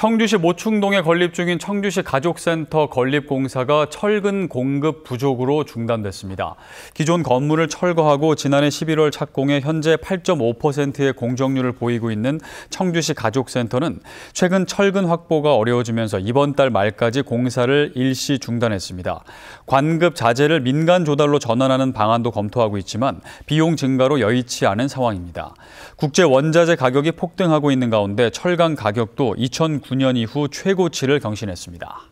청주시 모충동에 건립 중인 청주시 가족센터 건립공사가 철근 공급 부족으로 중단됐습니다. 기존 건물을 철거하고 지난해 11월 착공해 현재 8.5%의 공정률을 보이고 있는 청주시 가족센터는 최근 철근 확보가 어려워지면서 이번 달 말까지 공사를 일시 중단했습니다. 관급 자재를 민간 조달로 전환하는 방안도 검토하고 있지만 비용 증가로 여의치 않은 상황입니다. 국제 원자재 가격이 폭등하고 있는 가운데 철강 가격도 2 9 9년 이후 최고치를 경신했습니다.